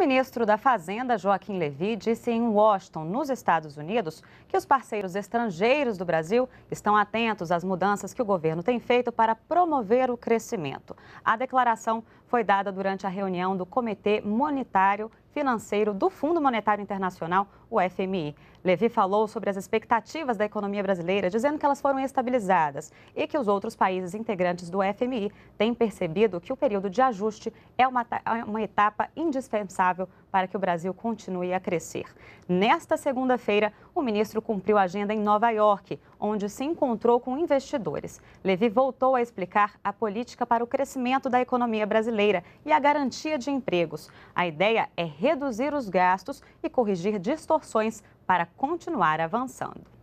ministro da Fazenda, Joaquim Levy, disse em Washington, nos Estados Unidos, que os parceiros estrangeiros do Brasil estão atentos às mudanças que o governo tem feito para promover o crescimento. A declaração foi dada durante a reunião do Comitê Monetário Financeiro do Fundo Monetário Internacional, o FMI. Levy falou sobre as expectativas da economia brasileira, dizendo que elas foram estabilizadas e que os outros países integrantes do FMI têm percebido que o período de ajuste é uma, é uma etapa indispensável para que o Brasil continue a crescer. Nesta segunda-feira, o ministro cumpriu a agenda em Nova York, onde se encontrou com investidores. Levi voltou a explicar a política para o crescimento da economia brasileira e a garantia de empregos. A ideia é reduzir os gastos e corrigir distorções para continuar avançando.